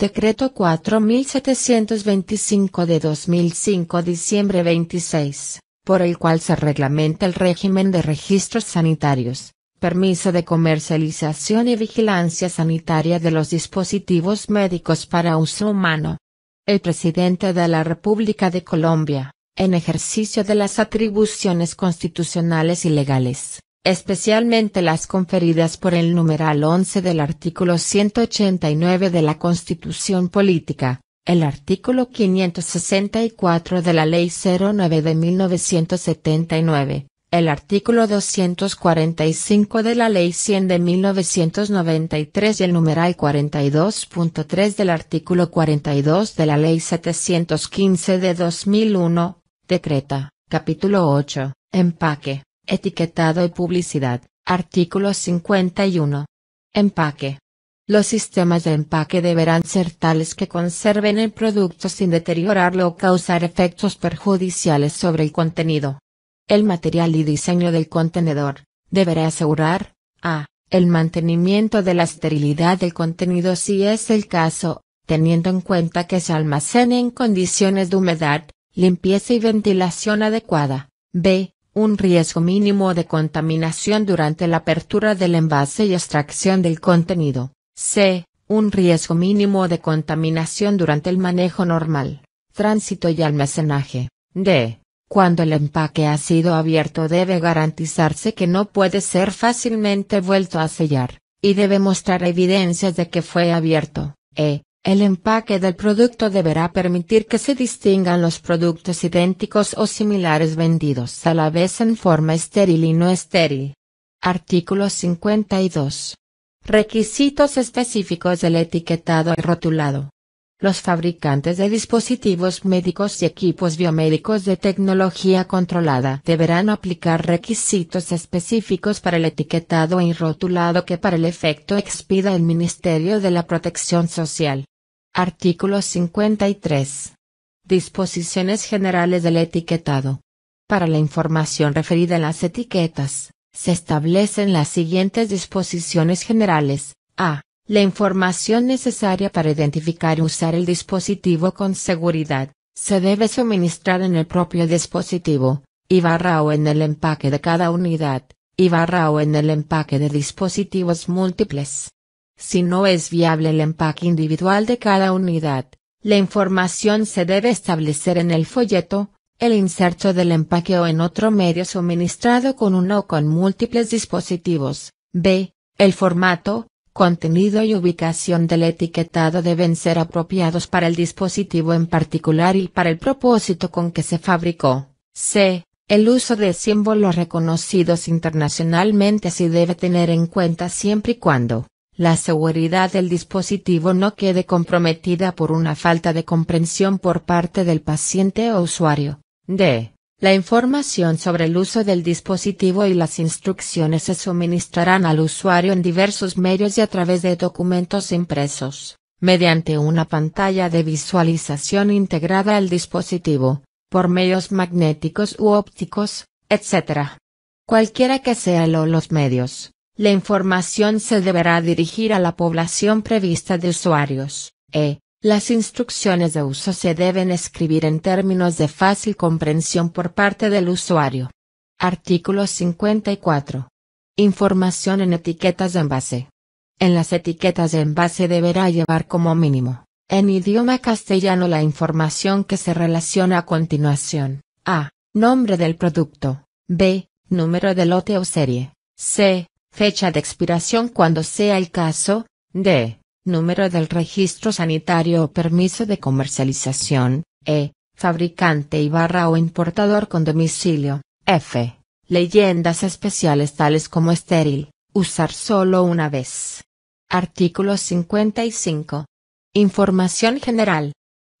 Decreto 4725 de 2005 diciembre 26, por el cual se reglamenta el régimen de registros sanitarios, permiso de comercialización y vigilancia sanitaria de los dispositivos médicos para uso humano. El presidente de la República de Colombia, en ejercicio de las atribuciones constitucionales y legales, especialmente las conferidas por el numeral 11 del artículo 189 de la Constitución Política, el artículo 564 de la Ley 09 de 1979, el artículo 245 de la Ley 100 de 1993 y el numeral 42.3 del artículo 42 de la Ley 715 de 2001, decreta, capítulo 8, empaque Etiquetado y publicidad. Artículo 51. Empaque. Los sistemas de empaque deberán ser tales que conserven el producto sin deteriorarlo o causar efectos perjudiciales sobre el contenido. El material y diseño del contenedor deberá asegurar a. el mantenimiento de la esterilidad del contenido si es el caso, teniendo en cuenta que se almacene en condiciones de humedad, limpieza y ventilación adecuada. b un riesgo mínimo de contaminación durante la apertura del envase y extracción del contenido, c. un riesgo mínimo de contaminación durante el manejo normal, tránsito y almacenaje, d. Cuando el empaque ha sido abierto debe garantizarse que no puede ser fácilmente vuelto a sellar, y debe mostrar evidencias de que fue abierto, e. El empaque del producto deberá permitir que se distingan los productos idénticos o similares vendidos a la vez en forma estéril y no estéril. Artículo 52. Requisitos específicos del etiquetado y rotulado. Los fabricantes de dispositivos médicos y equipos biomédicos de tecnología controlada deberán aplicar requisitos específicos para el etiquetado y rotulado que para el efecto expida el Ministerio de la Protección Social. Artículo 53. Disposiciones generales del etiquetado. Para la información referida en las etiquetas, se establecen las siguientes disposiciones generales. A. La información necesaria para identificar y usar el dispositivo con seguridad, se debe suministrar en el propio dispositivo, y barra o en el empaque de cada unidad, y barra o en el empaque de dispositivos múltiples. Si no es viable el empaque individual de cada unidad, la información se debe establecer en el folleto, el inserto del empaque o en otro medio suministrado con uno o con múltiples dispositivos. B. El formato, contenido y ubicación del etiquetado deben ser apropiados para el dispositivo en particular y para el propósito con que se fabricó. C. El uso de símbolos reconocidos internacionalmente se debe tener en cuenta siempre y cuando la seguridad del dispositivo no quede comprometida por una falta de comprensión por parte del paciente o usuario. D. La información sobre el uso del dispositivo y las instrucciones se suministrarán al usuario en diversos medios y a través de documentos impresos, mediante una pantalla de visualización integrada al dispositivo, por medios magnéticos u ópticos, etc. Cualquiera que sean los medios la información se deberá dirigir a la población prevista de usuarios, e, las instrucciones de uso se deben escribir en términos de fácil comprensión por parte del usuario. Artículo 54. Información en etiquetas de envase. En las etiquetas de envase deberá llevar como mínimo, en idioma castellano la información que se relaciona a continuación. A. Nombre del producto. B. Número de lote o serie. C fecha de expiración cuando sea el caso, d. Número del registro sanitario o permiso de comercialización, e. Fabricante y barra o importador con domicilio, f. Leyendas especiales tales como estéril, usar solo una vez. Artículo 55. Información general.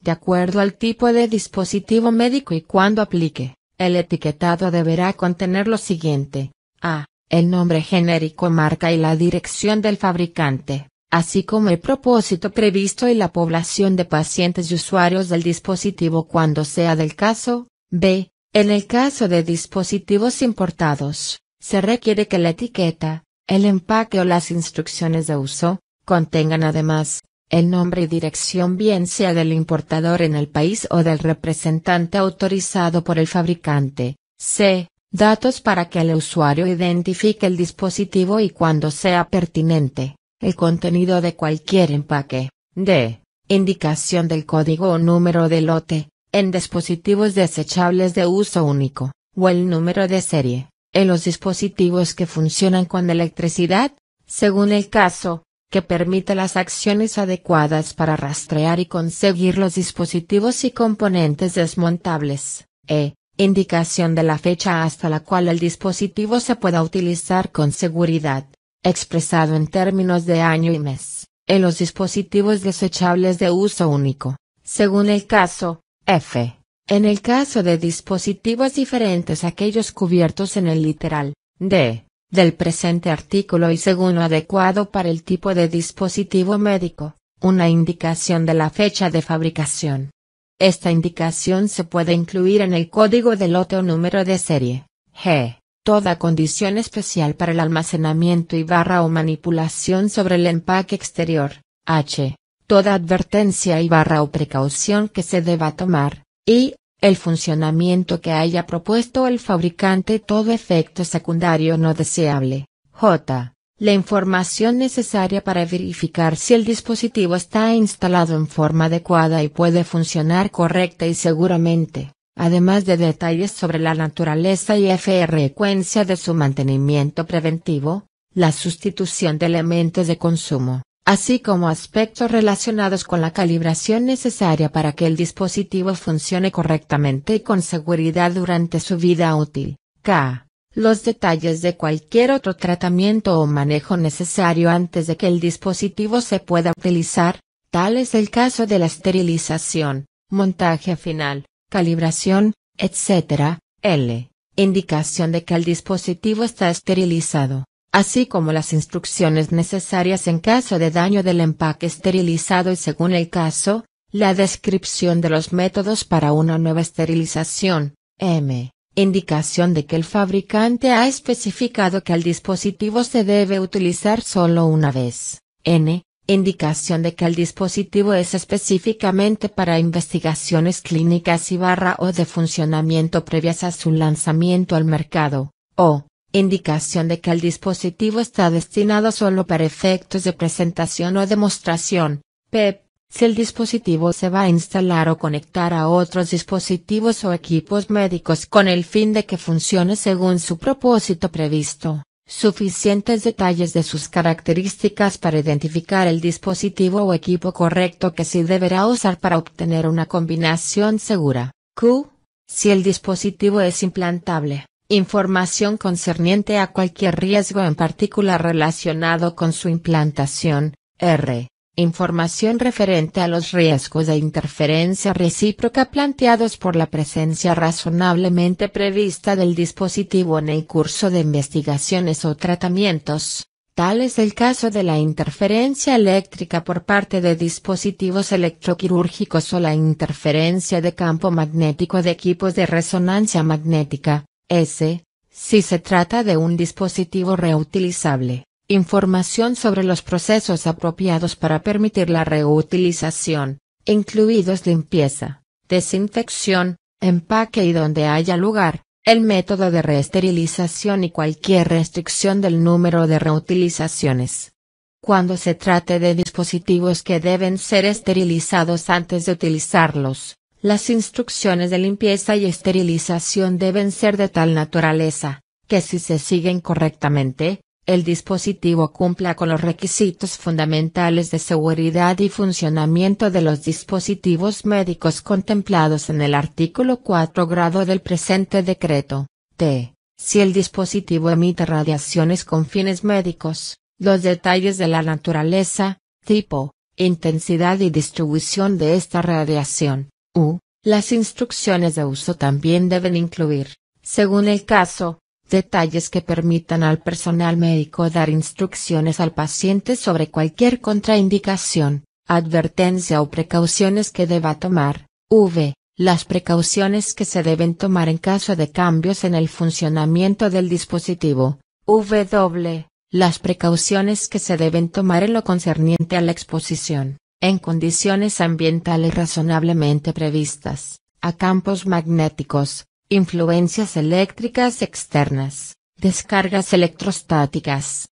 De acuerdo al tipo de dispositivo médico y cuando aplique, el etiquetado deberá contener lo siguiente. A el nombre genérico marca y la dirección del fabricante, así como el propósito previsto y la población de pacientes y usuarios del dispositivo cuando sea del caso. B. En el caso de dispositivos importados, se requiere que la etiqueta, el empaque o las instrucciones de uso, contengan además, el nombre y dirección bien sea del importador en el país o del representante autorizado por el fabricante. C. Datos para que el usuario identifique el dispositivo y cuando sea pertinente, el contenido de cualquier empaque. D. Indicación del código o número de lote, en dispositivos desechables de uso único, o el número de serie, en los dispositivos que funcionan con electricidad, según el caso, que permite las acciones adecuadas para rastrear y conseguir los dispositivos y componentes desmontables. E indicación de la fecha hasta la cual el dispositivo se pueda utilizar con seguridad, expresado en términos de año y mes, en los dispositivos desechables de uso único, según el caso, F. En el caso de dispositivos diferentes a aquellos cubiertos en el literal, D, del presente artículo y según lo adecuado para el tipo de dispositivo médico, una indicación de la fecha de fabricación esta indicación se puede incluir en el código del lote o número de serie. G. Toda condición especial para el almacenamiento y barra o manipulación sobre el empaque exterior. H. Toda advertencia y barra o precaución que se deba tomar. Y, el funcionamiento que haya propuesto el fabricante todo efecto secundario no deseable. J la información necesaria para verificar si el dispositivo está instalado en forma adecuada y puede funcionar correcta y seguramente, además de detalles sobre la naturaleza y frecuencia de su mantenimiento preventivo, la sustitución de elementos de consumo, así como aspectos relacionados con la calibración necesaria para que el dispositivo funcione correctamente y con seguridad durante su vida útil. K los detalles de cualquier otro tratamiento o manejo necesario antes de que el dispositivo se pueda utilizar, tal es el caso de la esterilización, montaje final, calibración, etc. L. Indicación de que el dispositivo está esterilizado, así como las instrucciones necesarias en caso de daño del empaque esterilizado y según el caso, la descripción de los métodos para una nueva esterilización. M indicación de que el fabricante ha especificado que el dispositivo se debe utilizar solo una vez. N. Indicación de que el dispositivo es específicamente para investigaciones clínicas y barra o de funcionamiento previas a su lanzamiento al mercado. O. Indicación de que el dispositivo está destinado solo para efectos de presentación o demostración. p. Si el dispositivo se va a instalar o conectar a otros dispositivos o equipos médicos con el fin de que funcione según su propósito previsto, suficientes detalles de sus características para identificar el dispositivo o equipo correcto que se deberá usar para obtener una combinación segura. Q. Si el dispositivo es implantable, información concerniente a cualquier riesgo en particular relacionado con su implantación. R Información referente a los riesgos de interferencia recíproca planteados por la presencia razonablemente prevista del dispositivo en el curso de investigaciones o tratamientos. Tal es el caso de la interferencia eléctrica por parte de dispositivos electroquirúrgicos o la interferencia de campo magnético de equipos de resonancia magnética, S, si se trata de un dispositivo reutilizable. Información sobre los procesos apropiados para permitir la reutilización, incluidos limpieza, desinfección, empaque y donde haya lugar, el método de reesterilización y cualquier restricción del número de reutilizaciones. Cuando se trate de dispositivos que deben ser esterilizados antes de utilizarlos, las instrucciones de limpieza y esterilización deben ser de tal naturaleza, que si se siguen correctamente, el dispositivo cumpla con los requisitos fundamentales de seguridad y funcionamiento de los dispositivos médicos contemplados en el artículo 4 grado del presente decreto. T. Si el dispositivo emite radiaciones con fines médicos, los detalles de la naturaleza, tipo, intensidad y distribución de esta radiación. U. Las instrucciones de uso también deben incluir, según el caso, detalles que permitan al personal médico dar instrucciones al paciente sobre cualquier contraindicación, advertencia o precauciones que deba tomar, v. Las precauciones que se deben tomar en caso de cambios en el funcionamiento del dispositivo, w. Las precauciones que se deben tomar en lo concerniente a la exposición, en condiciones ambientales razonablemente previstas, a campos magnéticos, Influencias eléctricas externas, descargas electrostáticas.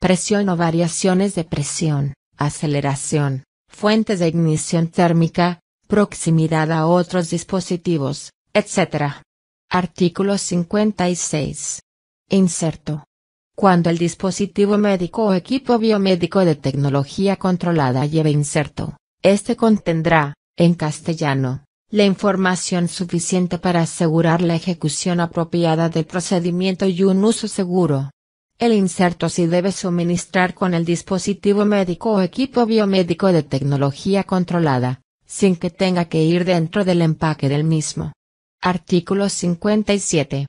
Presión o variaciones de presión, aceleración, fuentes de ignición térmica, proximidad a otros dispositivos, etc. Artículo 56. Inserto. Cuando el dispositivo médico o equipo biomédico de tecnología controlada lleve inserto, este contendrá, en castellano, la información suficiente para asegurar la ejecución apropiada del procedimiento y un uso seguro. El inserto se debe suministrar con el dispositivo médico o equipo biomédico de tecnología controlada, sin que tenga que ir dentro del empaque del mismo. Artículo 57.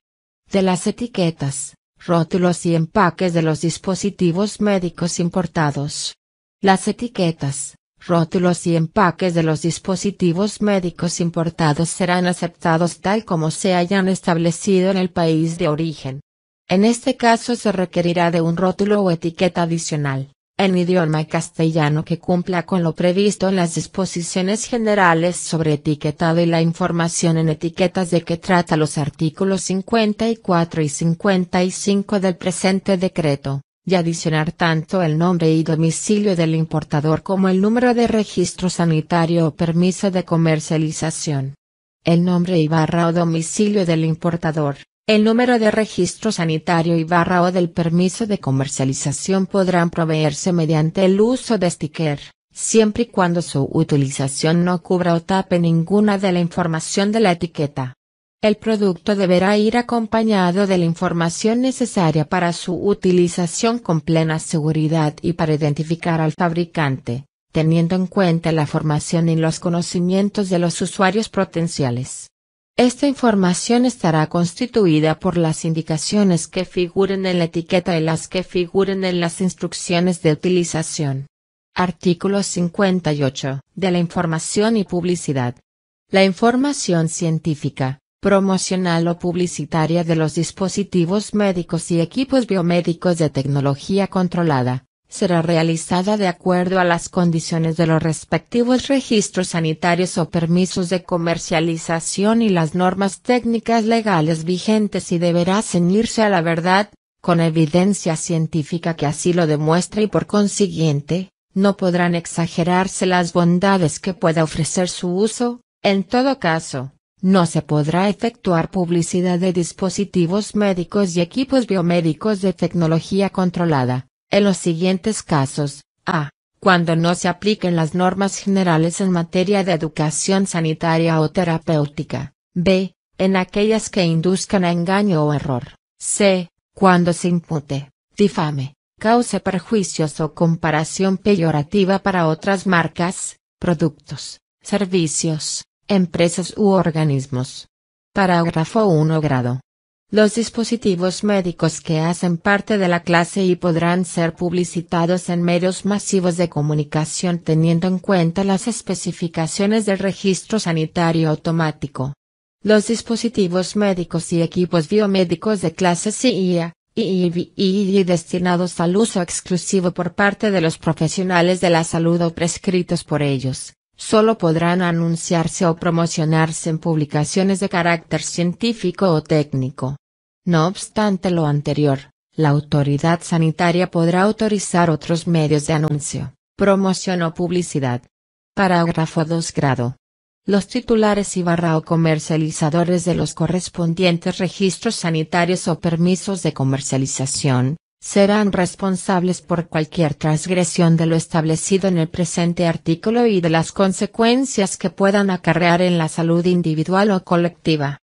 De las etiquetas, rótulos y empaques de los dispositivos médicos importados. Las etiquetas, rótulos y empaques de los dispositivos médicos importados serán aceptados tal como se hayan establecido en el país de origen. En este caso se requerirá de un rótulo o etiqueta adicional, en idioma castellano que cumpla con lo previsto en las disposiciones generales sobre etiquetado y la información en etiquetas de que trata los artículos 54 y 55 del presente decreto y adicionar tanto el nombre y domicilio del importador como el número de registro sanitario o permiso de comercialización. El nombre y barra o domicilio del importador, el número de registro sanitario y barra o del permiso de comercialización podrán proveerse mediante el uso de sticker, siempre y cuando su utilización no cubra o tape ninguna de la información de la etiqueta. El producto deberá ir acompañado de la información necesaria para su utilización con plena seguridad y para identificar al fabricante, teniendo en cuenta la formación y los conocimientos de los usuarios potenciales. Esta información estará constituida por las indicaciones que figuren en la etiqueta y las que figuren en las instrucciones de utilización. Artículo 58. De la información y publicidad. La información científica, promocional o publicitaria de los dispositivos médicos y equipos biomédicos de tecnología controlada, será realizada de acuerdo a las condiciones de los respectivos registros sanitarios o permisos de comercialización y las normas técnicas legales vigentes y deberá ceñirse a la verdad, con evidencia científica que así lo demuestre y por consiguiente, no podrán exagerarse las bondades que pueda ofrecer su uso, en todo caso, no se podrá efectuar publicidad de dispositivos médicos y equipos biomédicos de tecnología controlada, en los siguientes casos, a. Cuando no se apliquen las normas generales en materia de educación sanitaria o terapéutica. b. En aquellas que induzcan a engaño o error. c. Cuando se impute, difame, cause perjuicios o comparación peyorativa para otras marcas, productos, servicios, empresas u organismos. Parágrafo 1 grado. Los dispositivos médicos que hacen parte de la clase y podrán ser publicitados en medios masivos de comunicación teniendo en cuenta las especificaciones del registro sanitario automático. Los dispositivos médicos y equipos biomédicos de clase CIA y destinados al uso exclusivo por parte de los profesionales de la salud o prescritos por ellos, Solo podrán anunciarse o promocionarse en publicaciones de carácter científico o técnico. No obstante lo anterior, la autoridad sanitaria podrá autorizar otros medios de anuncio, promoción o publicidad. Parágrafo 2 grado. Los titulares y barra o comercializadores de los correspondientes registros sanitarios o permisos de comercialización, serán responsables por cualquier transgresión de lo establecido en el presente artículo y de las consecuencias que puedan acarrear en la salud individual o colectiva.